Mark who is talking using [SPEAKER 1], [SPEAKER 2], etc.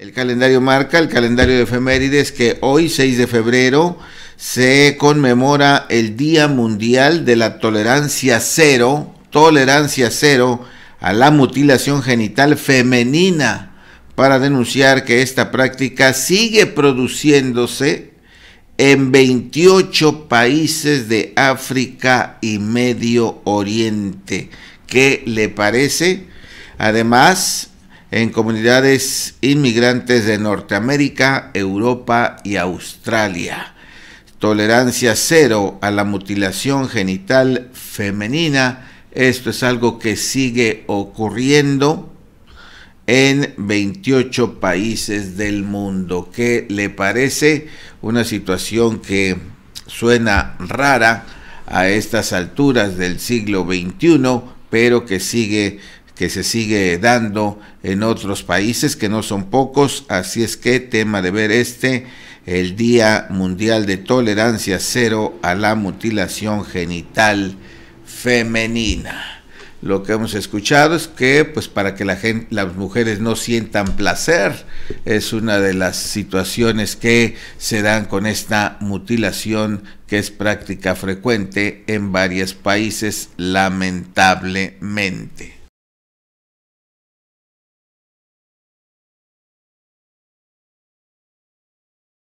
[SPEAKER 1] El calendario marca, el calendario de efemérides, que hoy, 6 de febrero, se conmemora el Día Mundial de la Tolerancia Cero, tolerancia cero a la mutilación genital femenina, para denunciar que esta práctica sigue produciéndose en 28 países de África y Medio Oriente. ¿Qué le parece? Además, en comunidades inmigrantes de Norteamérica, Europa y Australia. Tolerancia cero a la mutilación genital femenina. Esto es algo que sigue ocurriendo en 28 países del mundo. ¿Qué le parece? Una situación que suena rara a estas alturas del siglo XXI, pero que sigue que se sigue dando en otros países, que no son pocos, así es que tema de ver este, el Día Mundial de Tolerancia Cero a la Mutilación Genital Femenina. Lo que hemos escuchado es que, pues, para que las mujeres no sientan placer, es una de las situaciones que se dan con esta mutilación que es práctica frecuente en varios países, lamentablemente.